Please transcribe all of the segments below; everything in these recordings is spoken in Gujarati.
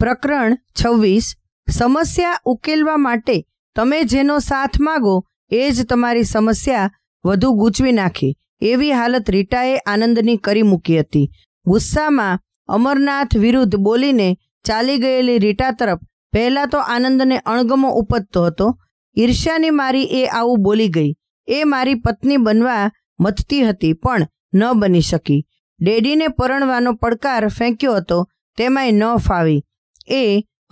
પ્રકરણ છવ્વીસ સમસ્યા ઉકેલવા માટે તમે જેનો સાથ માગો એ જ તમારી સમસ્યા વધુ ગૂંચવી નાખે એવી હાલત રીટાએ આનંદની કરી મૂકી હતી ગુસ્સામાં અમરનાથ વિરુદ્ધ બોલીને ચાલી ગયેલી રીટા તરફ પહેલાં તો આનંદને અણગમો ઉપજતો હતો ઈર્ષ્યાની મારી એ આવું બોલી ગઈ એ મારી પત્ની બનવા મથતી હતી પણ ન બની શકી ડેડીને પરણવાનો પડકાર ફેંક્યો હતો તેમાંય ન ફાવી એ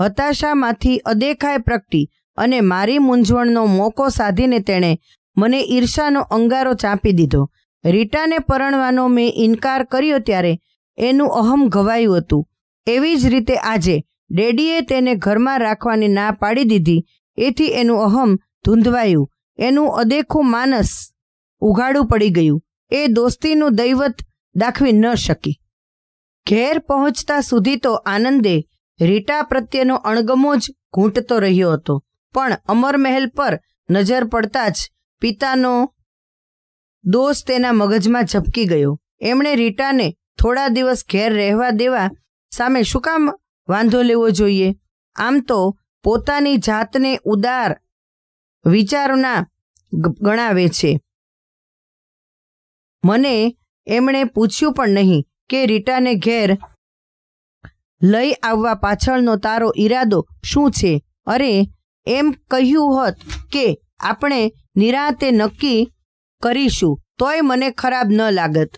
હતાશામાંથી અદેખાય પ્રગટી અને મારી મૂંઝવણનો મોકો સાધીને તેણે મને ઈર્ષાનો અંગારો ચાંપી દીધો રીટાને પરણવાનો મેં ઇનકાર કર્યો ત્યારે એનું અહમ ઘવાયું હતું એવી જ રીતે આજે ડેડીએ તેને ઘરમાં રાખવાની ના પાડી દીધી એથી એનું અહમ ધૂંધવાયું એનું અદેખું માનસ ઉઘાડું પડી ગયું એ દોસ્તીનું દૈવત દાખવી ન શકી ઘેર પહોંચતા સુધી તો આનંદે રીટા પ્રત્યેનો અણગમો જ ઘૂંટતો રહ્યો હતો પણ અમર મહેલ પર નજર પડતા જ પિતાનો દોષ તેના મગજમાં ઝપકી ગયો એમણે રીટાને થોડા દિવસ ઘેર રહેવા દેવા સામે શું કામ વાંધો લેવો જોઈએ આમ તો પોતાની જાતને ઉદાર વિચારના ગણાવે છે મને એમણે પૂછ્યું પણ નહીં કે રીટાને ઘેર લઈ આવવા પાછળનો તારો ઈરાદો શું છે અરે એમ કહ્યું હોત કે આપણે નિરાતે નક્કી કરીશું તોય મને ખરાબ ન લાગત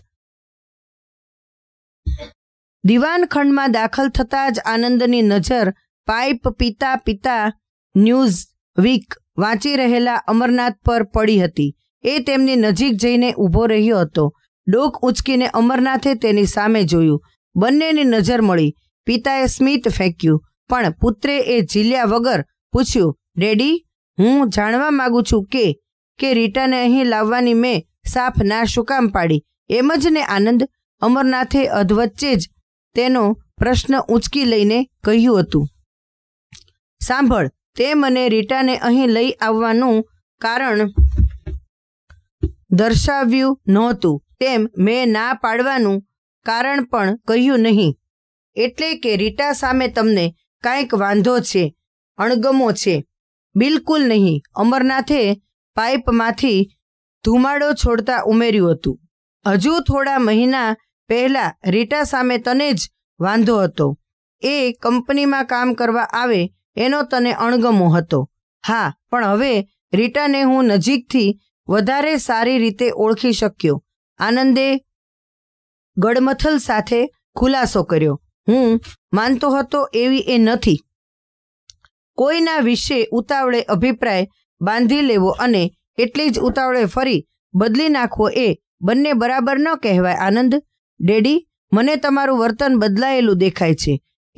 દિવાનખંડમાં દાખલ થતાં જ આનંદની નજર પાઇપ પિતા પિતા ન્યૂઝ વીક વાંચી રહેલા અમરનાથ પર પડી હતી એ તેમની નજીક જઈને ઊભો રહ્યો હતો ડોક ઉંચકીને અમરનાથે તેની સામે જોયું બંનેની નજર મળી પિતાએ સ્મિત ફેંક્યું પણ પુત્રે એ ઝીલ્યા વગર પૂછ્યું ડેડી હું જાણવા માગું છું કે કે રીટાને અહીં લાવવાની મેં સાફ ના શું કામ પાડી એમ જ ને આનંદ અમરનાથે અધવચ્ચે જ તેનો પ્રશ્ન ઉંચકી લઈને કહ્યું હતું સાંભળ તે મને રીટાને અહીં લઈ આવવાનું કારણ દર્શાવ્યું નહોતું તેમ મેં ના પાડવાનું કારણ પણ કહ્યું નહીં એટલે કે રીટા સામે તમને કાંઈક વાંધો છે અણગમો છે બિલકુલ નહીં અમરનાથે પાઇપમાંથી ધુમાડો છોડતા ઉમેર્યું હતું હજુ થોડા મહિના પહેલાં રીટા સામે તને જ વાંધો હતો એ કંપનીમાં કામ કરવા આવે એનો તને અણગમો હતો હા પણ હવે રીટાને હું નજીકથી વધારે સારી રીતે ઓળખી શક્યો આનંદે ગડમથલ સાથે ખુલાસો કર્યો હું માનતો હતો એવી એ નથી કોઈના વિશે ઉતાવળે અભિપ્રાય બાંધી લેવો અને એટલી જ ઉતાવળે ફરી બદલી નાખવો એ બંને બરાબર ન કહેવાય આનંદ ડેડી મને તમારું વર્તન બદલાયેલું દેખાય છે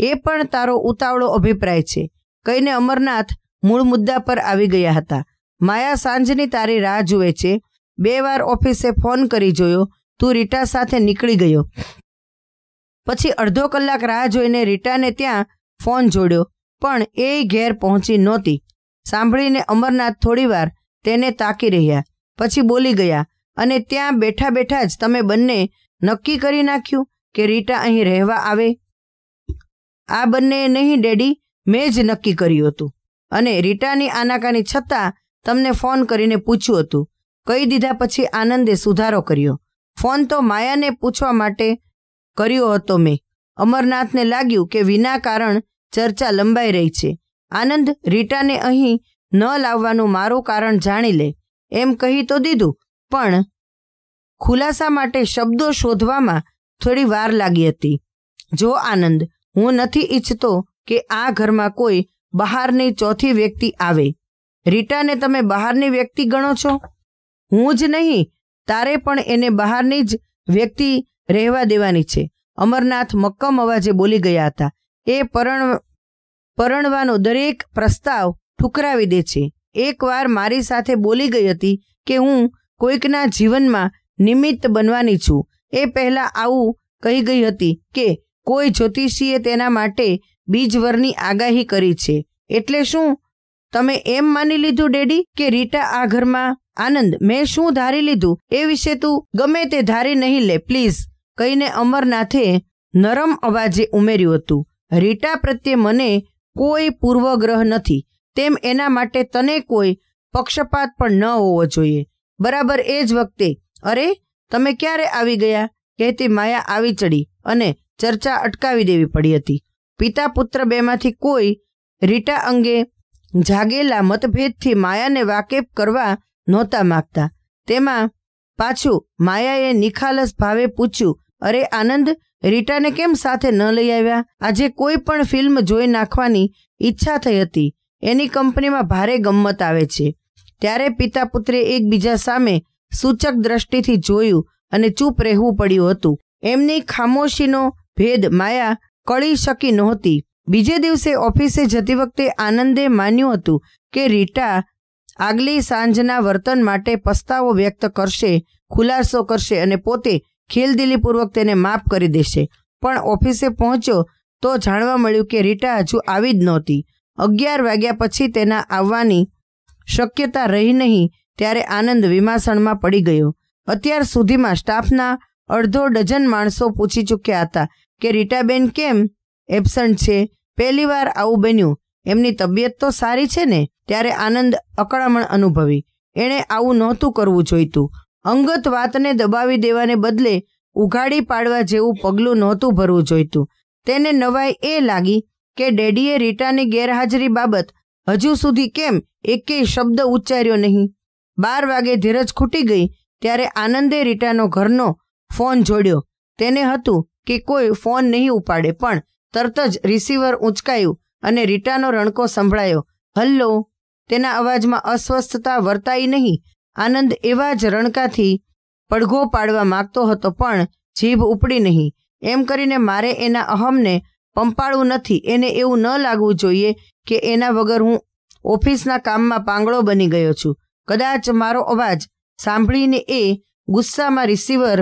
એ પણ તારો ઉતાવળો અભિપ્રાય છે કહીને અમરનાથ મૂળ મુદ્દા પર આવી ગયા હતા માયા સાંજની તારી રાહ જુએ છે બે વાર ઓફિસે ફોન કરી જોયો તું રીટા સાથે નીકળી ગયો પછી અડધો કલાક રાહ જોઈને રીટાને ત્યાં ફોન જોડ્યો પણ એ ઘેર પહોંચી નહોતી સાંભળીને અમરનાથ થોડીવાર તેને તાકી રહ્યા પછી બોલી ગયા અને ત્યાં બેઠા બેઠા જ તમે બંને નક્કી કરી નાખ્યું કે રીટા અહીં રહેવા આવે આ બંને નહીં ડેડી મેં જ નક્કી કર્યું હતું અને રીટાની આનાકાની છતાં તમને ફોન કરીને પૂછ્યું હતું કહી દીધા પછી આનંદે સુધારો કર્યો ફોન તો માયાને પૂછવા માટે કર્યો હતો મેં અમરનાથને લાગ્યું કે વિના કારણ ચર્ચા લંબાઈ રહી છે આનંદ રીટાને અહીં ન લાવવાનું મારું કારણ જાણી લે એમ કહી તો દીધું પણ ખુલાસા માટે શબ્દો શોધવામાં થોડી વાર લાગી હતી જો આનંદ હું નથી ઈચ્છતો કે આ ઘરમાં કોઈ બહારની ચોથી વ્યક્તિ આવે રીટાને તમે બહારની વ્યક્તિ ગણો છો હું જ નહીં તારે પણ એને બહારની જ વ્યક્તિ રહેવા દેવાની છે અમરનાથ મક્કમ અવાજે બોલી ગયા હતા એ પરણ પરણવાનો દરેક પ્રસ્તાવ ઠુકરાવી દે છે એકવાર મારી સાથે બોલી ગઈ હતી કે હું કોઈકના જીવનમાં નિમિત્ત બનવાની છું એ પહેલાં આવું કહી ગઈ હતી કે કોઈ જ્યોતિષીએ તેના માટે બીજવરની આગાહી કરી છે એટલે શું તમે એમ માની લીધું ડેડી કે રીટા આ ઘરમાં આનંદ મેં શું ધારી લીધું એ વિશે તું ગમે તે ધારી નહીં લે પ્લીઝ કહીને અમરનાથે નરમ અવાજે ઉમેર્યું હતું રીટા પ્રત્યે મને કોઈ પૂર્વગ્રહ નથી તેમ એના માટે તને કોઈ પક્ષપાત પણ ન હોવો જોઈએ બરાબર એ જ વખતે અરે તમે ક્યારે આવી ગયા કહેતી માયા આવી ચડી અને ચર્ચા અટકાવી દેવી પડી હતી પિતા પુત્ર બેમાંથી કોઈ રીટા અંગે જાગેલા મતભેદથી માયાને વાકેફ કરવા નહોતા માગતા તેમાં પાછું માયાએ નિખાલસ ભાવે પૂછ્યું અરે આનંદ રીટાને કેમ સાથે ન લઈ આવ્યા આજે કોઈ પણ ફિલ્મ જોઈ નાખવાની ઈચ્છા થઈ હતી એની કંપનીમાં ભારે ગમ્મત આવે છે ત્યારે પિતા પુત્રે એકબીજા સામે સૂચક દ્રષ્ટિથી જોયું અને ચૂપ રહેવું પડ્યું હતું એમની ખામોશીનો ભેદ માયા કળી શકી નહોતી બીજે દિવસે ઓફિસે જતી વખતે આનંદે માન્યું હતું કે રીટા આગલી સાંજના વર્તન માટે પસ્તાવો વ્યક્ત કરશે ખુલાસો કરશે અને પોતે ખીલદિલીપૂર્વક તેને માફ કરી દેશે પણ ઓફિસે પહોંચ્યો તો જાણવા મળ્યું કે રીટા હજુ આવી જ નહોતી અગિયાર વાગ્યા પછી તેના આવવાની શક્યતા રહી નહીં ત્યારે આનંદ વિમાસણમાં પડી ગયો અત્યાર સુધીમાં સ્ટાફના અડધો ડઝન માણસો પૂછી ચૂક્યા હતા કે રીટાબેન કેમ એબસન્ટ છે પહેલીવાર આવું બન્યું એમની તબિયત તો સારી છે ને ત્યારે આનંદ અકળામણ અનુભવી એણે આવું નહોતું કરવું જોઈતું અંગત વાતને દબાવી દેવાને બદલે ઉઘાડી પાડવા જેવું પગલું નહોતું ભરવું જોઈતું તેને નવાઈ એ લાગી કે ડેડીએ રીટાની ગેરહાજરી બાબત હજુ સુધી કેમ એકેય શબ્દ ઉચ્ચાર્યો નહીં બાર વાગે ધીરજ ખૂટી ગઈ ત્યારે આનંદે રીટાનો ઘરનો ફોન જોડ્યો તેને હતું કે કોઈ ફોન નહીં ઉપાડે પણ તરત જ રિસીવર ઉંચકાયું અને રીટાનો રણકો સંભળાયો હલ્લો તેના અવાજમાં અસ્વસ્થતા વર્તાઈ નહીં આનંદ એવા જ રણકાથી પડઘો પાડવા માગતો હતો પણ જીભ ઉપડી નહીં એમ કરીને મારે એના અહમને પંપાળવું નથી એને એવું ન લાગવું જોઈએ કે એના વગર હું ઓફિસના કામમાં પાંગળો બની ગયો છું કદાચ મારો અવાજ સાંભળીને એ ગુસ્સામાં રિસીવર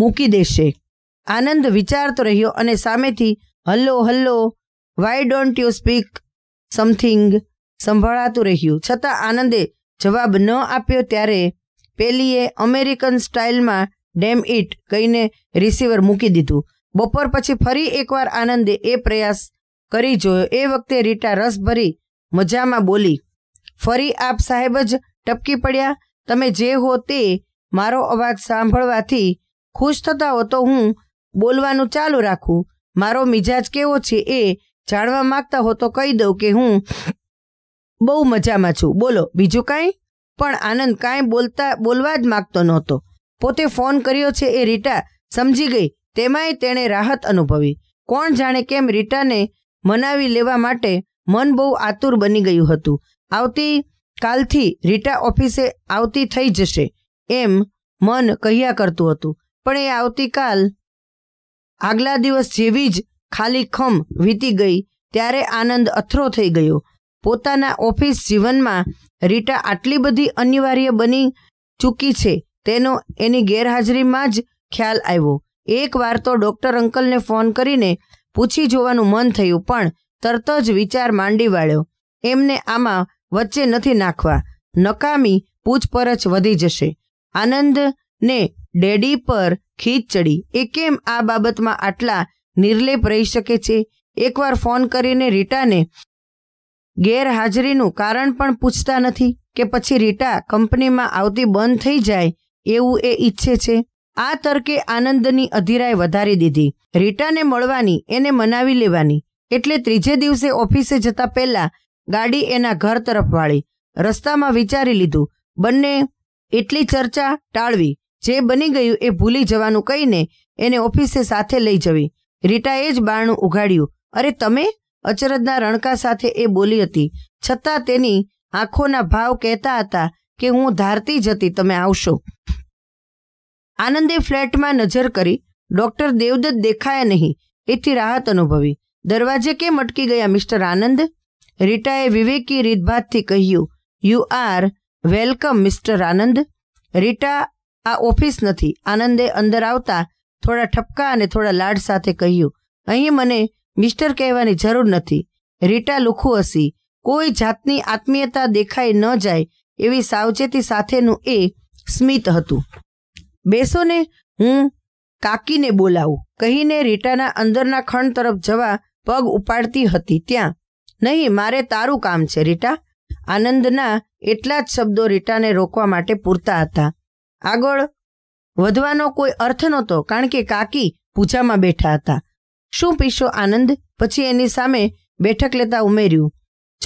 મૂકી દેશે આનંદ વિચારતો રહ્યો અને સામેથી hello hello why don't you speak something સંભળાતું રહ્યું છતાં આનંદે જવાબ ન આપ્યો ત્યારે પેલીએ અમેરિકન સ્ટાઇલમાં ડેમ ઇટ કહીને રિસીવર મૂકી દીધું બપોર પછી ફરી એકવાર આનંદે એ પ્રયાસ કરી જોયો એ વખતે રીટા રસ ભરી મજામાં બોલી ફરી આપ સાહેબ જ ટપકી પડ્યા તમે જે હો તે મારો અવાજ સાંભળવાથી ખુશ થતા હો તો હું બોલવાનું ચાલુ રાખું મારો મિજાજ કેવો છે એ જાણવા માગતા હો તો કહી દઉં કે હું બહુ મજામાં છું બોલો બીજું કાંઈ પણ આનંદ કાંઈ બોલતા બોલવા જ માગતો નહોતો પોતે ફોન કર્યો છે એ રીટા સમજી ગઈ તેમાંય તેણે રાહત અનુભવી કોણ જાણે કેમ રીટાને મનાવી લેવા માટે મન બહુ આતુર બની ગયું હતું આવતી કાલથી રીટા ઓફિસે આવતી થઈ જશે એમ મન કહ્યા કરતું હતું પણ એ આવતીકાલ આગલા દિવસ જેવી જ ખાલી ખમ વીતી ગઈ ત્યારે આનંદ અથરો થઈ ગયો પોતાના ઓફિસ જીવનમાં રીટા આટલી બધી અનિવાર્ય બની ચૂકી છે તેનો એની ગેરહાજરીમાં જ ખ્યાલ આવ્યો એકવાર તો ડૉક્ટર અંકલને ફોન કરીને પૂછી જોવાનું મન થયું પણ તરત જ વિચાર માંડી વાળ્યો એમને આમાં વચ્ચે નથી નાખવા નકામી પૂછપરછ વધી જશે આનંદને ડેડી પર ખીચ ચડી એ કેમ આ બાબતમાં આટલા નિર્લેપ રહી શકે છે એકવાર ફોન કરીને રીટાને ગેરહાજરીનું કારણ પણ પૂછતા નથી કે પછી રીટા કંપનીમાં આવતી બંધ થઈ જાય એવું એ ઈચ્છે છે આ તર્કે આનંદની અધીરાએ વધારી દીધી રીટાને મળવાની એને મનાવી લેવાની એટલે ત્રીજે દિવસે ઓફિસે જતા પહેલા ગાડી એના ઘર તરફ વાળી રસ્તામાં વિચારી લીધું બંને એટલી ચર્ચા ટાળવી જે બની ગયું એ ભૂલી જવાનું કહીને એને ઓફિસે સાથે લઈ જવી રીટાએ જ બારણું ઉઘાડ્યું અરે તમે અચરજના રણકા સાથે એ બોલી હતી છતાં તેની આંખોના ભાવ કહેતા હતા કે હું ધારતી જતી તમે આવશો આનંદે ફ્લેટમાં નજર કરી ડોક્ટર દેવદત્ત દેખાયા નહીં એથી રાહત અનુભવી દરવાજે કેમ અટકી ગયા મિસ્ટર આનંદ રીટાએ વિવેકી રીતભાતથી કહ્યું you are welcome mister Anand Rita આ ઓફિસ નથી આનંદે અંદર આવતા થોડા ઠપકા અને થોડા લાડ સાથે કહ્યું અહીં મને મિસ્ટર કહેવાની જરૂર નથી રીટા હસી કોઈ જાતની આત્મીયતા દેખાઈ ન જાય એવી સાવચેતી સાથેનું એ સ્મિત હતું બેસો ને હું કાકીને બોલાવું કહીને રીટાના અંદરના ખંડ તરફ જવા પગ ઉપાડતી હતી ત્યાં નહીં મારે તારું કામ છે રીટા આનંદના એટલા જ શબ્દો રીટાને રોકવા માટે પૂરતા હતા આગળ વધવાનો કોઈ અર્થ નહોતો કારણ કે કાકી પૂજામાં બેઠા હતા શું પીશો આનંદ પછી એની સામે બેઠક લેતા ઉમેર્યું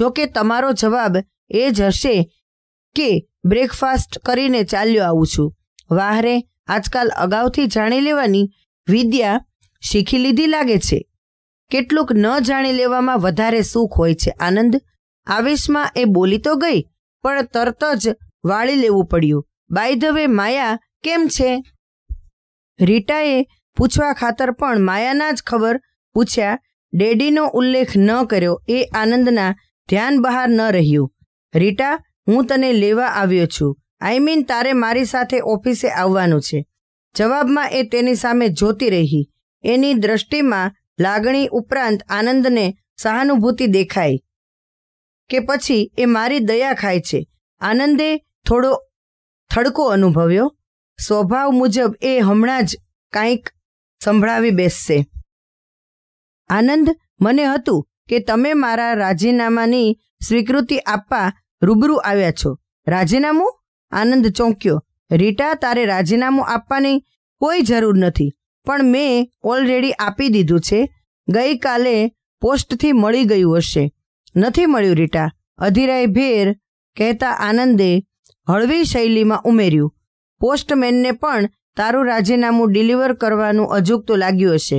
જો કે તમારો જવાબ એ જ હશે કે બ્રેકફાસ્ટ કરીને ચાલ્યો આવું છું વાહરે આજકાલ અગાઉથી જાણી લેવાની વિદ્યા શીખી લીધી લાગે છે કેટલુંક ન જાણી લેવામાં વધારે સુખ હોય છે આનંદ આવેશમાં એ બોલી તો ગઈ પણ તરત જ વાળી લેવું પડ્યું બાય ધ વે માયા કેમ છે રીટાએ પૂછવા ખાતર પણ માયાના જ ખબર પૂછ્યા ડેડીનો ઉલ્લેખ ન કર્યો એ આનંદના ધ્યાન બહાર ન રહ્યું રીટા હું તને લેવા આવ્યો છું આઈ મીન તારે મારી સાથે ઓફિસે આવવાનું છે જવાબમાં એ તેની સામે જોતી રહી એની દ્રષ્ટિમાં લાગણી ઉપરાંત આનંદને સહાનુભૂતિ દેખાઈ કે પછી એ મારી દયા ખાય છે આનંદે થોડો થડકો અનુભવ્યો સ્વભાવ મુજબ એ હમણાં જ કાંઈક સંભળાવી બેસશે આનંદ મને હતું કે તમે મારા રાજીનામાની સ્વીકૃતિ આપવા રૂબરૂ આવ્યા છો રાજીનામું આનંદ ચોંક્યો રીટા તારે રાજીનામું આપવાની કોઈ જરૂર નથી પણ મેં ઓલરેડી આપી દીધું છે ગઈકાલે પોસ્ટથી મળી ગયું હશે નથી મળ્યું રીટા અધિરાય ભેર કહેતા આનંદે હળવી શૈલીમાં ઉમેર્યું પોસ્ટમેનને પણ તારું રાજીનામું ડિલિવર કરવાનું તો લાગ્યું હશે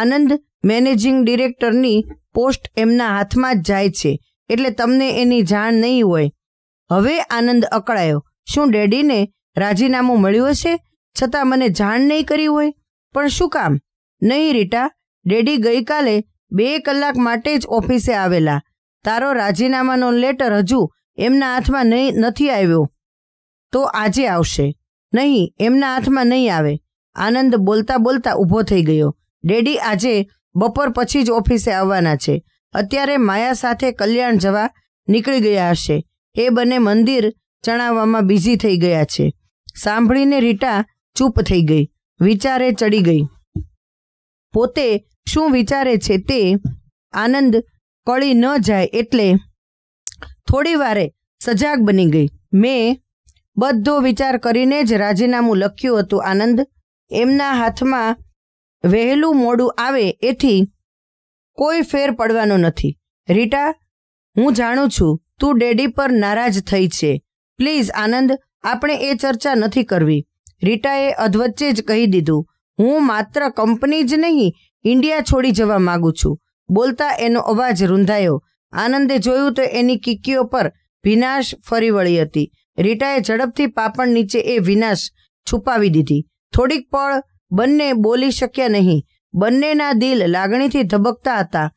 આનંદ મેનેજિંગ ડિરેક્ટરની પોસ્ટ એમના હાથમાં જ જાય છે એટલે તમને એની જાણ નહીં હોય હવે આનંદ અકળાયો શું ડેડીને રાજીનામું મળ્યું હશે છતાં મને જાણ નહીં કરી હોય પણ શું કામ નહીં રીટા ડેડી ગઈકાલે બે કલાક માટે જ ઓફિસે આવેલા તારો રાજીનામાનો લેટર હજુ એમના હાથમાં નહીં નથી આવ્યો તો આજે આવશે નહીં એમના હાથમાં નહીં આવે આનંદ બોલતા બોલતા ઊભો થઈ ગયો ડેડી આજે બપોર પછી જ ઓફિસે આવવાના છે અત્યારે માયા સાથે કલ્યાણ જવા નીકળી ગયા હશે એ બંને મંદિર ચણાવવામાં બિઝી થઈ ગયા છે સાંભળીને રીટા ચૂપ થઈ ગઈ વિચારે ચડી ગઈ પોતે શું વિચારે છે તે આનંદ કળી ન જાય એટલે થોડી વારે સજાગ બની ગઈ મેં બધો વિચાર કરીને જ રાજીનામું લખ્યું હતું આનંદ એમના હાથમાં વહેલું મોડું આવે એથી કોઈ ફેર પડવાનો નથી રીટા હું જાણું છું તું ડેડી પર નારાજ થઈ છે પ્લીઝ આનંદ આપણે એ ચર્ચા નથી કરવી રીટાએ અધવચ્ચે જ કહી દીધું હું માત્ર કંપની જ નહીં ઇન્ડિયા છોડી જવા માંગુ છું બોલતા એનો અવાજ રૂંધાયો આનંદે જોયું તો એની કિકીઓ પર વિનાશ ફરી વળી હતી રીટાએ ઝડપથી પાપણ નીચે એ વિનાશ છુપાવી દીધી થોડીક પળ બંને બોલી શક્યા નહીં બંનેના દિલ લાગણીથી ધબકતા હતા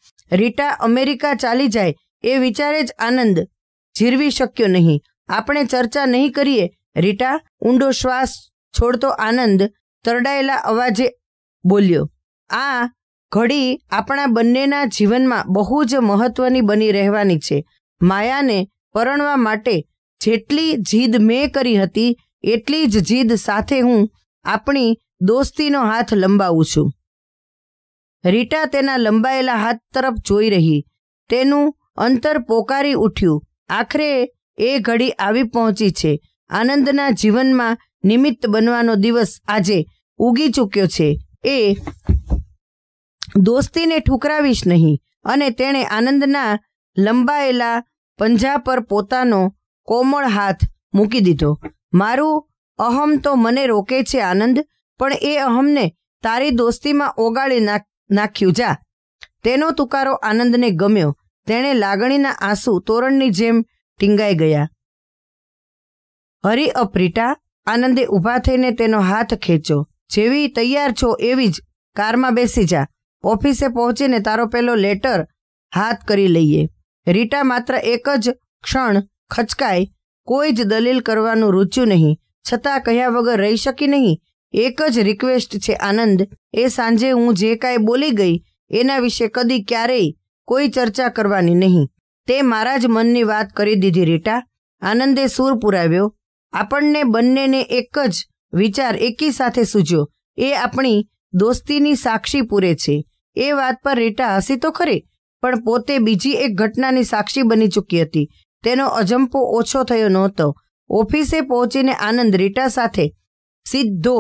રીટા અમેરિકા ચાલી જાય એ વિચારે જ આનંદ જીરવી શક્યો નહીં આપણે ચર્ચા નહીં કરીએ રીટા ઊંડો શ્વાસ છોડતો આનંદ તરડાયેલા અવાજે બોલ્યો આ ઘડી આપણા બંનેના જીવનમાં બહુ જ મહત્વની બની રહેવાની છે માયાને પરણવા માટે જેટલી જીદ મેં કરી હતી એટલી જ જીદ સાથે હું આપણી દોસ્તીનો હાથ લંબાવું છું રીટા તેના લંબાયેલા હાથ તરફ જોઈ રહી તેનું અંતર પોકારી ઉઠ્યું આખરે એ ઘડી આવી પહોંચી છે આનંદના જીવનમાં નિમિત્ત બનવાનો દિવસ આજે ઉગી ચૂક્યો છે એ દોસ્તીને ઠુકરાવીશ નહીં અને તેણે આનંદના લંબાયેલા પંજા પર પોતાનો કોમળ હાથ મૂકી દીધો મારું અહમ તો મને રોકે છે આનંદ પણ એ અહમને તારી દોસ્તીમાં ઓગાળી નાખ્યું જા તેનો તુકારો આનંદને ગમ્યો તેણે લાગણીના આંસુ તોરણની જેમ ટીંગાઈ ગયા હરી અપ્રીટા આનંદે ઊભા થઈને તેનો હાથ ખેંચ્યો જેવી તૈયાર છો એવી જ કારમાં બેસી જા ઓફિસે પહોંચીને તારો પેલો લેટર હાથ કરી લઈએ રીટા માત્ર એક જ ક્ષણ ખચકાય કોઈ જ દલીલ કરવાનું રૂચ્યું નહીં છતાં કહ્યા વગર રહી શકી નહીં એક જ રિક્વેસ્ટ છે આનંદ એ સાંજે હું જે કાંઈ બોલી ગઈ એના વિશે કદી ક્યારેય કોઈ ચર્ચા કરવાની નહીં તે મારા જ મનની વાત કરી દીધી રીટા આનંદે સૂર પુરાવ્યો આપણને બંનેને એક જ વિચાર એકી સાથે સૂજ્યો એ આપણી દોસ્તીની સાક્ષી પૂરે છે એ વાત પર રીટા હસી તો ખરી પણ પોતે બીજી એક ઘટનાની સાક્ષી બની ચૂકી હતી તેનો અજંપો ઓછો થયો નહોતો ઓફિસે પહોંચીને આનંદ રીટા સાથે સીધો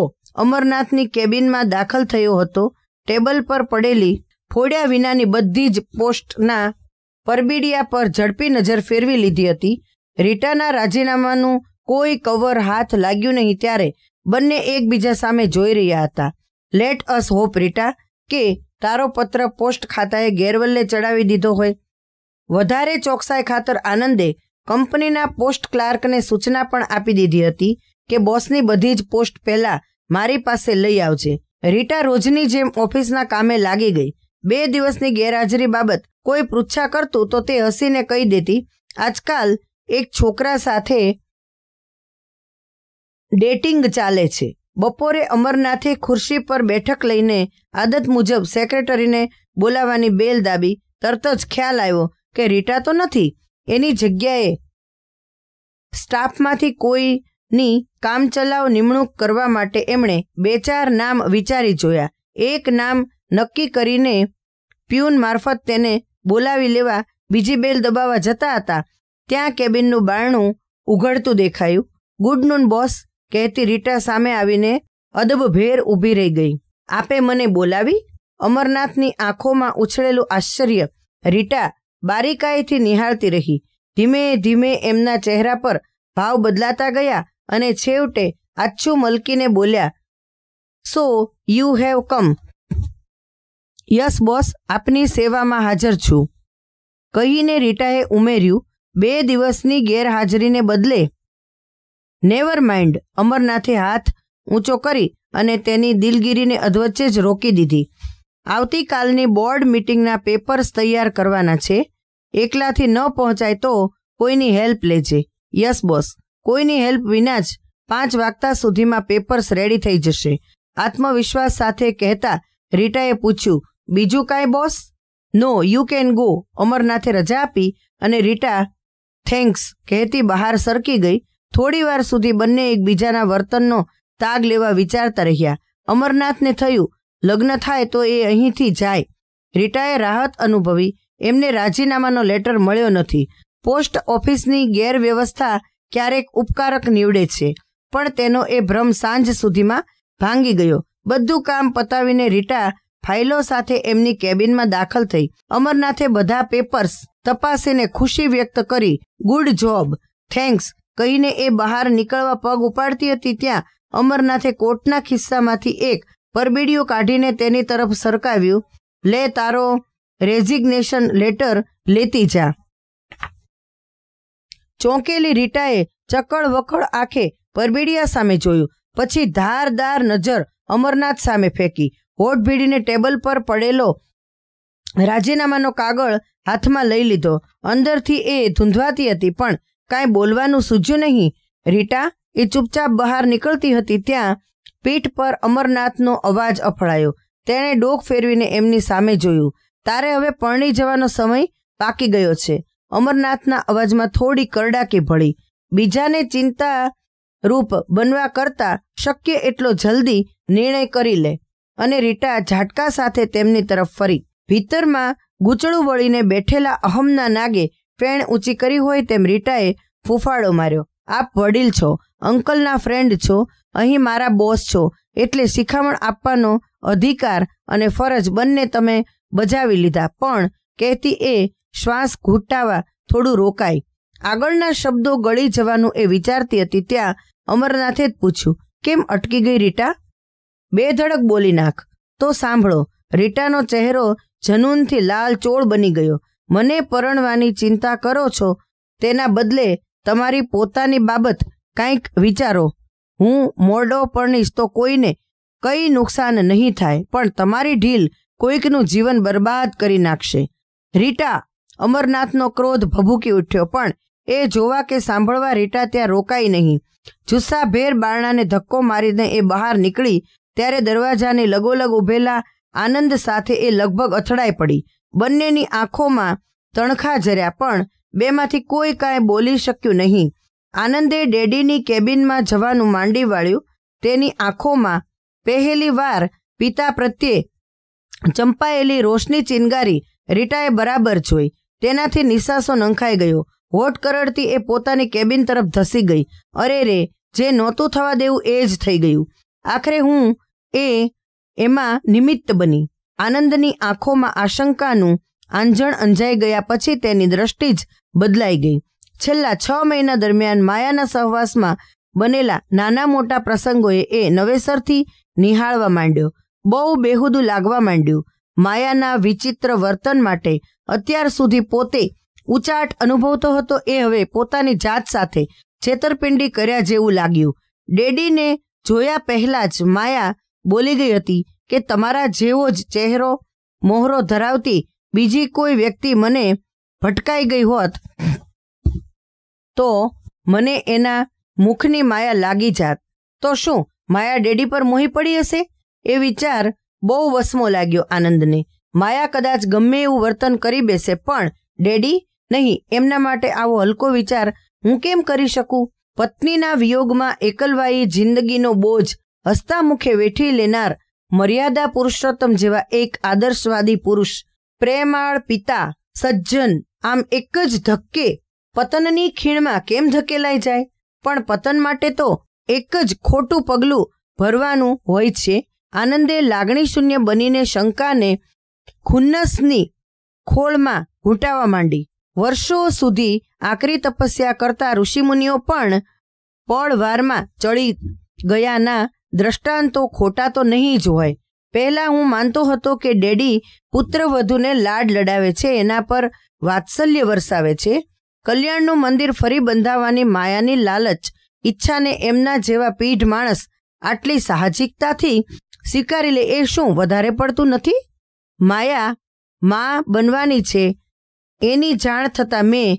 અમરનાથની કેબિનમાં દાખલ થયો હતો ટેબલ પર પડેલી ફોડ્યા વિનાની બધી જ પોસ્ટના પરબીડિયા પર ઝડપી નજર ફેરવી લીધી હતી રીટાના રાજીનામાનું કોઈ કવર હાથ લાગ્યું નહીં ત્યારે બંને એકબીજા સામે જોઈ રહ્યા હતા લેટ અસ હોપ રીટા કે તારો પત્ર પોસ્ટ ખાતાએ ગેરવલ્લે ચડાવી દીધો હોય વધારે ચોકસાઈ ખાતર આનંદે કંપનીના પોસ્ટ ક્લાર્કને સૂચના પણ આપી દીધી હતી કે બોસની બધી જ પોસ્ટ પહેલાં મારી પાસે લઈ આવજે રીટા રોજની જેમ ઓફિસના કામે લાગી ગઈ બે દિવસની ગેરહાજરી બાબત કોઈ પૃચ્છા કરતું તો તે હસીને કહી દેતી આજકાલ એક છોકરા સાથે ડેટિંગ ચાલે છે બપોરે અમરનાથે ખુરશી પર બેઠક લઈને આદત મુજબ સેક્રેટરીને બોલાવવાની બેલ દાબી તરત જ ખ્યાલ આવ્યો કે રીટા તો નથી એની જગ્યાએ સ્ટાફમાંથી કોઈની કામચલાઉ નિમણૂક કરવા માટે એમણે બે ચાર નામ વિચારી જોયા એક નામ નક્કી કરીને પ્યુન મારફત તેને બોલાવી લેવા બીજી બેલ દબાવવા જતા હતા ત્યાં કેબિનનું બારણું ઉઘડતું દેખાયું ગુડ નૂન બોસ કહેતી રીટા સામે આવીને અદબભેર ઊભી રહી ગઈ આપે મને બોલાવી અમરનાથની આંખોમાં ઉછળેલું આશ્ચર્ય રીટા બારીકાઈથી નિહાળતી રહી ધીમે ધીમે એમના ચહેરા પર ભાવ બદલાતા ગયા અને છેવટે આછુ મલકીને બોલ્યા so you have come yes boss આપની સેવામાં હાજર છું કહીને રીટાએ ઉમેર્યું બે દિવસની ગેરહાજરીને બદલે નેવર માઇન્ડ અમરનાથે હાથ ઊંચો કરી અને તેની દિલગીરીને અધવચ્ચે જ રોકી દીધી આવતીકાલની બોર્ડ મીટિંગના પેપર્સ તૈયાર કરવાના છે એકલાથી ન પહોંચાય તો કોઈની હેલ્પ લેજે યસ બોસ કોઈની હેલ્પ વિના જ પાંચ વાગતા સુધીમાં પેપર્સ રેડી થઈ જશે આત્મવિશ્વાસ સાથે કહેતા રીટાએ પૂછ્યું બીજું કાંઈ boss no you can go અમરનાથે રજા આપી અને રીટા થેન્ક્સ કહેતી બહાર સરકી ગઈ થોડીવાર સુધી બંને એકબીજાના વર્તનનો તાગ લેવા વિચારતા રહ્યા અમરનાથને થયું લગ્ન થાય તો એ અહીંથી જાય રીટાએ રાહત અનુભવી એમને રાજીનામાનો લેટર મળ્યો નથી પોસ્ટ ઓફિસની ગેરવ્યવસ્થા ક્યારેક ઉપકારક નીવડે છે પણ તેનો એ ભ્રમ સાંજ સુધીમાં ભાંગી ગયો બધું કામ પતાવીને રીટા ફાઇલો સાથે એમની કેબિનમાં દાખલ થઈ અમરનાથે બધા પેપર્સ તપાસીને ખુશી વ્યક્ત કરી ગુડ જોબ થેન્ક્સ કહીને એ બહાર નીકળવા પગ ઉપાડતી હતી ત્યાં અમરનાથે કોટના ખિસ્સામાંથી એક પરબીડિયું કાઢીને તેની તરફ સરકાવ્યું લે તારો રેઝિગ્નેશન લેટર લેતી જા ચોંકેલી રીટાએ ચકળ વખળ આંખે પરબીડિયા સામે જોયું પછી ધારદાર નજર અમરનાથ સામે ફેંકી હોઠ ભીડીને ટેબલ પર પડેલો રાજીનામાનો કાગળ હાથમાં લઈ લીધો અંદરથી એ ધૂંધવાતી હતી પણ કાંઈ બોલવાનું સૂજ્યું નહીં રીટા એ ચૂપચાપ બહાર નીકળતી હતી ત્યાં પીઠ પર અમરનાથનો અવાજ અફળાયો તેણે ડોક ફેરવીને એમની સામે જોયું તારે હવે પરણી જવાનો સમય પાકી ગયો છે અમરનાથના અવાજમાં થોડી કરડાકી ભળી બીજાને ચિંતા રૂપ બનવા કરતા શક્ય એટલો જલ્દી નિર્ણય કરી લે અને રીટા ઝાટકા સાથે તેમની તરફ ફરી ભીતરમાં ગૂંચળું વળીને બેઠેલા અહમના નાગે ફેણ ઊંચી કરી હોય તેમ રીટાએ ફૂફાડો માર્યો આપ વડીલ છો અંકલના ફ્રેન્ડ છો અહીં મારા બોસ છો એટલે શિખામણ આપવાનો અધિકાર અને ફરજ બંને તમે બજાવી લીધા પણ કહેતી એ શ્વાસ ઘૂંટાવા થોડું રોકાઈ આગળના શબ્દો ગળી જવાનું એ વિચારતી હતી ત્યાં અમરનાથે જ પૂછ્યું કેમ અટકી ગઈ રીટા બે ધડક બોલી નાખ તો સાંભળો રીટાનો ચહેરો જનૂનથી લાલ ચોળ બની ગયો મને પરણવાની ચિંતા કરો છો તેના બદલે તમારી પોતાની બાબત કાંઈક વિચારો હું મોરડો પરણીશ તો કોઈને કંઈ નુકસાન નહીં થાય પણ તમારી ઢીલ કોઈકનું જીવન બરબાદ કરી નાખશે રીટા અમરનાથનો ક્રોધ ભભૂકી ઉઠ્યો પણ એ જોવા કે સાંભળવા રીટા ત્યાં રોકાઈ નહીં જુસ્સાભેર બારણાને ધક્કો મારીને એ બહાર નીકળી ત્યારે દરવાજાને લગોલગ ઉભેલા આનંદ સાથે એ લગભગ અથડાઈ પડી બંનેની આંખોમાં તણખા જર્યા પણ બેમાંથી કોઈ કાંઈ બોલી શક્યું નહીં આનંદે ડેડીની કેબિનમાં જવાનું માંડી વાળ્યું તેની આંખોમાં પહેલી વાર પિતા પ્રત્યે ચંપાયેલી રોશની ચિનગારી રીટાએ બરાબર જોઈ તેનાથી નિશાસો નંખાઈ ગયો હોટ કરડતી એ પોતાની કેબિન તરફ ધસી ગઈ અરે રે જે નહોતું થવા દેવું એ જ થઈ ગયું આખરે હું એ એમાં નિમિત્ત બની આનંદની આંખોમાં આશંકાનું આંજણ અંજાઈ ગયા પછી તેની દ્રષ્ટિ જ બદલાઈ ગઈ છેલ્લા છ મહિના દરમિયાન માયાના સહવાસમાં બનેલા નાના મોટા પ્રસંગોએ એ નવેસરથી નિહાળવા માંડ્યો બહુ બેહુદું લાગવા માંડ્યું માયાના વિચિત્ર વર્તન માટે અત્યાર સુધી પોતે ઉચાટ અનુભવતો હતો એ હવે પોતાની જાત સાથે છેતરપિંડી કર્યા જેવું લાગ્યું ડેડીને જોયા પહેલાં જ માયા બોલી ગઈ હતી કે તમારા જેવો જ ચહેરો મોહરો ધરાવતી બીજી કોઈ વ્યક્તિ મને ભટકાઈ ગઈ હોત તો મને એના મુખની માયા લાગી જાત તો શું માયા ડેડી પર મોહી પડી હશે એ વિચાર બહુ વસમો લાગ્યો આનંદને માયા કદાચ ગમે એવું વર્તન કરી બેસે પણ ડેડી નહીં એમના માટે આવો હલકો વિચાર હું કેમ કરી શકું પત્નીના વિયોગમાં એકલવાયી જિંદગીનો બોજ હસતા મુખે વેઠી લેનાર મર્યાદા પુરુષોત્તમ જેવા એક આદર્શવાદી પુરુષ પ્રેમાળ પિતા સજ્જન આમ એક જ ધક્કે પતનની ખીણમાં કેમ ધકેલાઈ જાય પણ પતન માટે તો એક જ ખોટું પગલું ભરવાનું હોય છે આનંદે લાગણી શૂન્ય બનીને શંકાને ખુન્નસની ખોળમાં ઘૂંટાવા માંડી વર્ષો સુધી આકરી તપસ્યા કરતા ઋષિમુનિઓ પણ પળવારમાં ચડી ગયાના દ્રષ્ટાંતો ખોટા તો નહીં જ હોય પહેલાં હું માનતો હતો કે ડેડી પુત્રવધુને લાડ લડાવે છે એના પર વાત્સલ્ય વરસાવે છે કલ્યાણનું મંદિર ફરી બંધાવવાની માયાની લાલચ ઈચ્છાને એમના જેવા પીઢ માણસ આટલી સાહજિકતાથી સ્વીકારી લે એ શું વધારે પડતું નથી માયા મા બનવાની છે એની જાણ થતાં મેં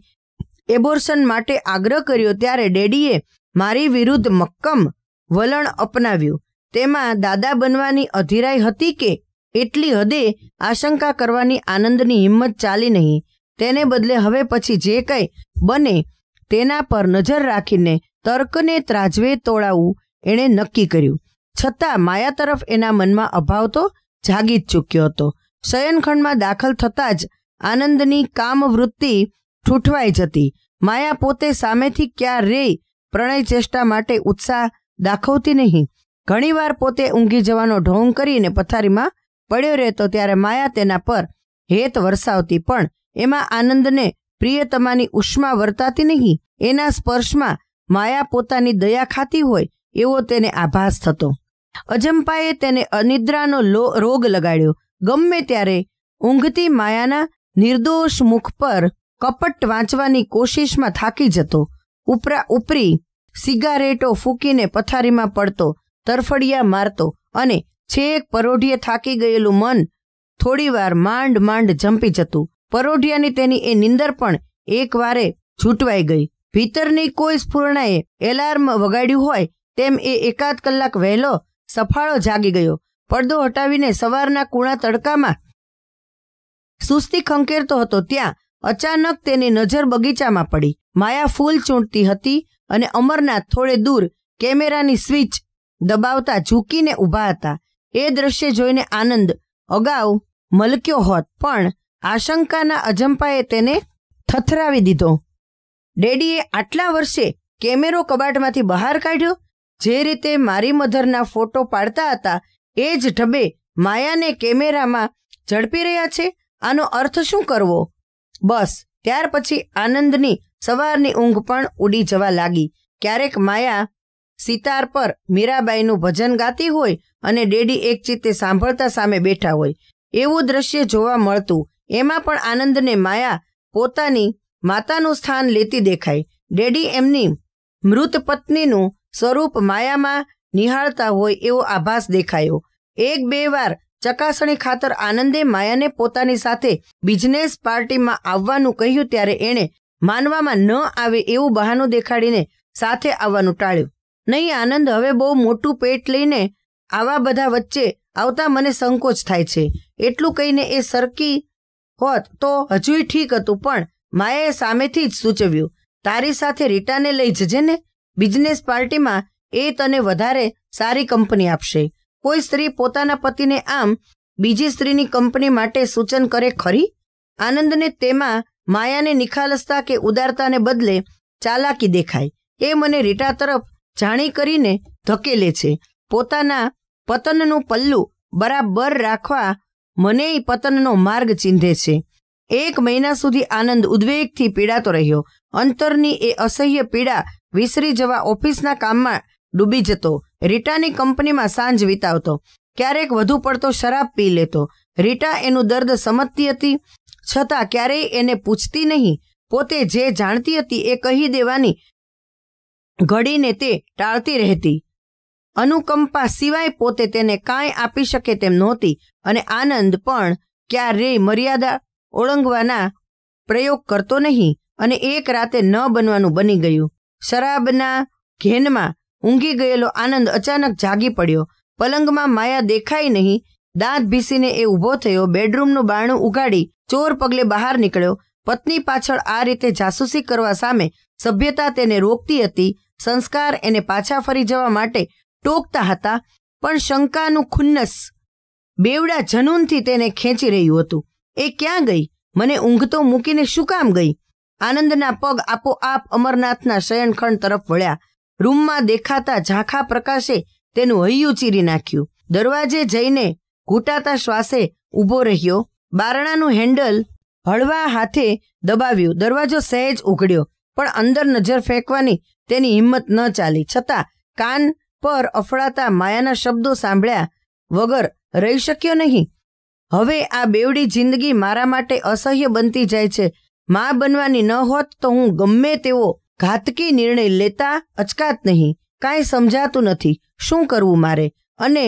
એબોર્શન માટે આગ્રહ કર્યો ત્યારે ડેડીએ મારી વિરુદ્ધ મક્કમ વલણ અપનાવ્યું તેમાં દાદા બનવાની અધીરાઈ હતી કે એટલી હદે આશંકા કરવાની આનંદની હિંમત ચાલી નહીં તેને બદલે હવે પછી જે કંઈ બને તેના પર નજર રાખીને તર્કને ત્રાજવે તોળાવવું એણે નક્કી કર્યું છતાં માયા તરફ એના મનમાં અભાવ તો જાગી જ ચૂક્યો હતો શયનખંડમાં દાખલ થતાં જ આનંદની કામવૃત્તિ ઠૂઠવાઈ જતી માયા પોતે સામેથી ક્યાં ક્યારેય પ્રણય ચેષ્ટા માટે ઉત્સાહ દાખવતી નહીં ઘણીવાર પોતે ઊંઘી જવાનો ઢોંગ કરીને પથારીમાં પડ્યો રહેતો ત્યારે માયા તેના પર હેત વરસાવતી પણ એમાં આનંદને પ્રિયતમાની ઉષ્મા વર્તાતી નહીં એના સ્પર્શમાં માયા પોતાની દયા ખાતી હોય એવો તેને આભાસ થતો અજંપાએ તેને અનિદ્રાનો રોગ લગાડ્યો ગમે ત્યારે ઊંઘતી માયાના નિર્દોષ મુખ પર કપટ વાંચવાની કોશિશમાં થાકી જતો ઉપરા ઉપરી સિગારેટો ફૂંકીને પથારીમાં પડતો તરફડિયા મારતો અને છેક પરોઢીએ થાકી ગયેલું મન થોડીવાર માંડ માંડ જંપી જતું પરોઢિયાની તેની એ નિંદર પણ એક વારે છૂટવાઈ ગઈ ભીતરની કોઈ સ્ફૂર્ણાએ એલાર્મ વગાડ્યું હોય તેમ એ એકાદ કલાક વહેલો સફાળો જાગી ગયો પડદો હટાવીને સવારના કૂણા તડકામાં સુસ્તી ખંકેરતો હતો ત્યાં અચાનક તેની નજર બગીચામાં પડી માયા ફૂલ ચૂંટતી હતી અને અમરનાથ થોડે દૂર કેમેરાની સ્વિચ દબાવતા ઝૂકીને ઊભા હતા એ દ્રશ્ય જોઈને આનંદ અગાઉ મલક્યો હોત પણ આશંકાના અજંપાએ તેને થથરાવી દીધો ડેડીએ આટલા વર્ષે કેમેરો કબાટમાંથી બહાર કાઢ્યો જે રીતે મારી મધરના ફોટો પાડતા હતા એ જ ઢબે માયાને કેમેરામાં ઝડપી રહ્યા છે આનો અર્થ શું કરવો બસ ત્યાર પછી આનંદની સવારની ઊંઘ પણ ઉડી જવા લાગી ક્યારેક માયા સિતાર પર મીરાબાઈનું ભજન ગાતી હોય અને ડેડી એક ચિત્તે સાંભળતા સામે બેઠા હોય એવું દ્રશ્ય જોવા મળતું એમાં પણ આનંદને માયા પોતાની માતાનું સ્થાન લેતી દેખાય ડેડી એમની મૃત પત્નીનું સ્વરૂપ માયામાં નિહાળતા હોય એવો આભાસ દેખાયો એક બે વાર ચકાસણી ખાતર આનંદે માયાને પોતાની સાથે બિઝનેસ પાર્ટીમાં આવવાનું કહ્યું ત્યારે એણે માનવામાં ન આવે એવું બહાનું દેખાડીને સાથે આવવાનું ટાળ્યું નહીં આનંદ હવે બહુ મોટું પેટ લઈને આવા બધા વચ્ચે આવતા મને સંકોચ થાય છે એટલું કહીને એ સરકી હોત તો હજુય ઠીક હતું પણ માયાએ સામેથી જ સૂચવ્યું તારી સાથે રીટાને લઈ જજે ને બિઝનેસ પાર્ટીમાં એ તને વધારે સારી કંપની આપશે કોઈ સ્ત્રી પોતાના પતિને આમ બીજી સ્ત્રીની કંપની માટે સૂચન કરે ખરી આનંદને તેમાં માયાને નિખાલસતા કે ઉદારતાને બદલે ચાલાકી દેખાય એ મને રીટા તરફ જાણી કરીને ધકેલે છે પોતાના પતનનું પલ્લું બરાબર રાખવા મને પતનનો માર્ગ ચીંધે છે એક મહિના સુધી આનંદ ઉદ્વેગથી પીડાતો રહ્યો અંતરની એ અસહ્ય પીડા વિસરી જવા ઓફિસના કામમાં ડૂબી જતો રીટાની કંપનીમાં સાંજ વિતાવતો ક્યારેક વધુ પડતો શરાબ પી લેતો રીટા એનું દર્દ સમજતી હતી છતાં ક્યારેય એને પૂછતી નહીં પોતે જે જાણતી હતી એ કહી દેવાની ઘડીને તે ટાળતી રહેતી અનુકંપા સિવાય પોતે તેને કાંઈ આપી શકે તેમ નહોતી અને આનંદ પણ ક્યારેય મર્યાદા ઓળંગવાના પ્રયોગ કરતો નહીં અને એક રાતે ન બનવાનું બની ગયું શરાબના ઘેનમાં ઊંઘી ગયેલો આનંદ અચાનક જાગી પડ્યો પલંગમાં માયા દેખાઈ નહીં દાંત ભીસીને એ ઊભો થયો બેડરૂમનું બારણું ઉગાડી ચોર પગલે બહાર નીકળ્યો પત્ની પાછળ આ રીતે જાસૂસી કરવા સામે સભ્યતા તેને રોકતી હતી સંસ્કાર એને પાછા ફરી જવા માટે ટોકતા હતા પણ શંકાનું ખુન્નસ બેવડા જનૂનથી તેને ખેંચી રહ્યું હતું એ ક્યાં ગઈ મને ઊંઘ તો મૂકીને શું કામ ગઈ આનંદના પગ આપોઆપ અમરનાથના શયનખંડ તરફ વળ્યા રૂમમાં દેખાતા ઝાંખા પ્રકાશે તેનું હૈયું ચીરી નાખ્યું દરવાજે જઈને ઘૂંટાતા શ્વાસે ઊભો રહ્યો બારણાનું હેન્ડલ હળવા હાથે દબાવ્યું દરવાજો સહેજ ઉઘડ્યો પણ અંદર નજર ફેંકવાની તેની હિંમત ન ચાલી છતાં કાન પર અફડાતા માયાના શબ્દો સાંભળ્યા વગર રહી શક્યો નહીં હવે આ બેવડી જિંદગી મારા માટે અસહ્ય બનતી જાય છે મા બનવાની ન હોત તો હું ગમે તેવો ઘાતકી નિર્ણય લેતા અચકાત નહીં કાંઈ સમજાતું નથી શું કરવું મારે અને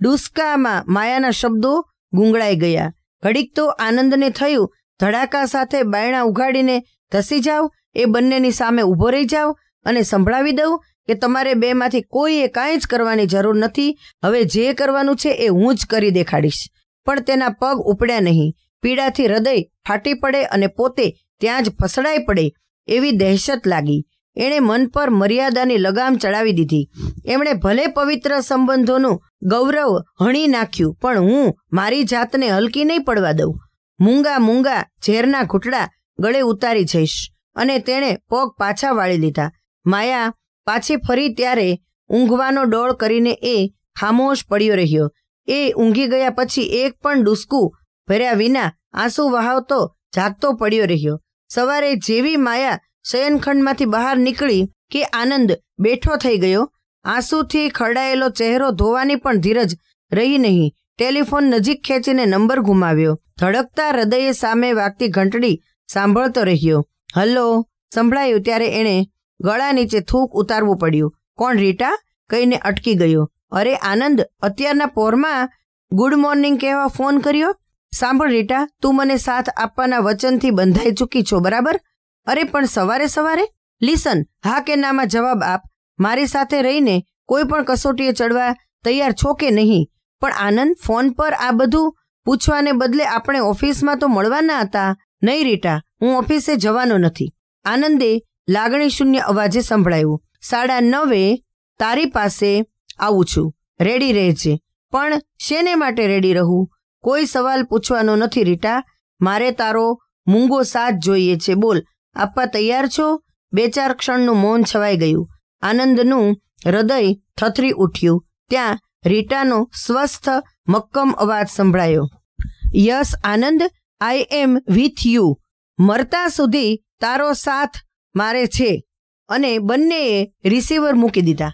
ડુસ્કામાં માયાના શબ્દો ગુંગળાઈ ગયા ઘડીક તો આનંદને થયું ધડાકા સાથે બાયણા ઉઘાડીને ધસી જાઓ એ બંનેની સામે ઊભો રહી જાઓ અને સંભળાવી દઉં કે તમારે બેમાંથી કોઈએ કાંઈ જ કરવાની જરૂર નથી હવે જે કરવાનું છે એ હું જ કરી દેખાડીશ પણ તેના પગ ઉપડ્યા નહીં પીડાથી હૃદય ફાટી પડે અને પોતે ત્યાં જ ફસડાઈ પડે એવી દહેશત લાગી એણે મન પર મર્યાદાની લગામ ચડાવી દીધી એમણે ભલે પવિત્ર સંબંધોનું ગૌરવ હણી નાખ્યું પણ હું મારી જાતને હલકી નહીં પડવા દઉં મૂંગા મૂંગા ઝેરના ઘૂંટડા ગળે ઉતારી જઈશ અને તેણે પગ પાછા વાળી લીધા માયા પાછી ફરી ત્યારે ઊંઘવાનો ડોળ કરીને એ ખામોશ પડ્યો રહ્યો એ ઊંઘી ગયા પછી એક પણ ડૂસકું ભર્યા વિના આંસુ વહાવતો જાગતો પડ્યો રહ્યો સવારે જેવી માયા શયનખંડમાંથી બહાર નીકળી કે આનંદ બેઠો થઈ ગયો આંસુથી ખરડાયેલો ચહેરો ધોવાની પણ ધીરજ રહી નહીં ટેલિફોન નજીક ખેંચીને નંબર ગુમાવ્યો ધડકતા હૃદયે સામે વાગતી ઘંટડી સાંભળતો રહ્યો હલો સંભળાયું ત્યારે એણે ગળા નીચે થૂક ઉતારવું પડ્યું કોણ રીટા કહીને અટકી ગયો અરે આનંદ અત્યારના પોરમાં ગુડ મોર્નિંગ કહેવા ફોન કર્યો સાંભળ રીટા તું મને સાથ આપવાના વચનથી બંધાઈ ચૂકી છો બરાબર અરે પણ સવારે સવારે લિસન હા કે નામાં જવાબ આપ મારી સાથે રહીને કોઈ પણ કસોટીએ ચડવા તૈયાર છો કે નહીં પણ આનંદ ફોન પર આ બધું પૂછવાને બદલે આપણે ઓફિસમાં તો મળવાના હતા નહીં રીટા હું ઓફિસે જવાનો નથી આનંદે લાગણી શૂન્ય અવાજે સંભળાયું સાડા નવે તારી પાસે આવું છું રેડી રહેજે પણ શેને માટે રેડી રહું કોઈ સવાલ પૂછવાનો નથી રીટા મારે તારો મૂંગો સાથ જોઈએ છે બોલ આપવા તૈયાર છો બે ચાર ક્ષણનું મૌન છવાઈ ગયું આનંદનું હૃદય થથરી ઉઠ્યું ત્યાં રીટાનો સ્વસ્થ મક્કમ અવાજ સંભળાયો yes Anand I am with you મરતા સુધી તારો સાથ મારે છે અને બંનેએ રિસીવર મૂકી દીધા